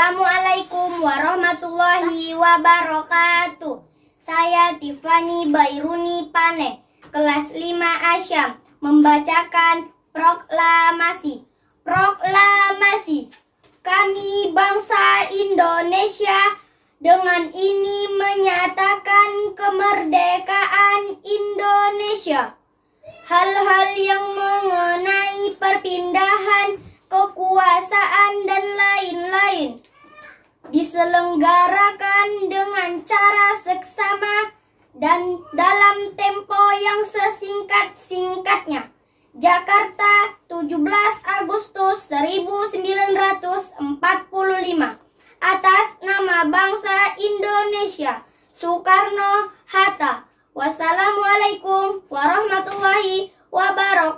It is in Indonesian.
Assalamualaikum warahmatullahi wabarakatuh. Saya Tiffany Bairuni Pane, kelas 5 Asyam, membacakan proklamasi. Proklamasi. Kami bangsa Indonesia dengan ini menyatakan kemerdekaan Indonesia. Hal-hal yang mengenai perpindahan kekuasaan dan diselenggarakan dengan cara seksama dan dalam tempo yang sesingkat-singkatnya. Jakarta, 17 Agustus 1945 atas nama bangsa Indonesia. Soekarno-Hatta. Wassalamualaikum warahmatullahi wabarakatuh.